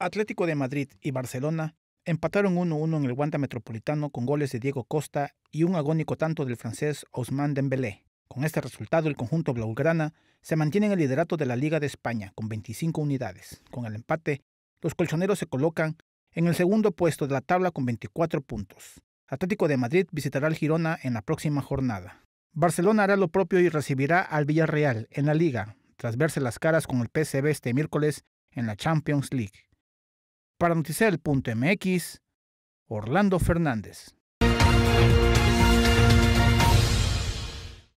Atlético de Madrid y Barcelona empataron 1-1 en el guante Metropolitano con goles de Diego Costa y un agónico tanto del francés Ousmane Dembélé. Con este resultado, el conjunto blaugrana se mantiene en el liderato de la Liga de España con 25 unidades. Con el empate, los colchoneros se colocan en el segundo puesto de la tabla con 24 puntos. Atlético de Madrid visitará al Girona en la próxima jornada. Barcelona hará lo propio y recibirá al Villarreal en la Liga, tras verse las caras con el PSV este miércoles en la Champions League. Para Noticiar Punto MX, Orlando Fernández.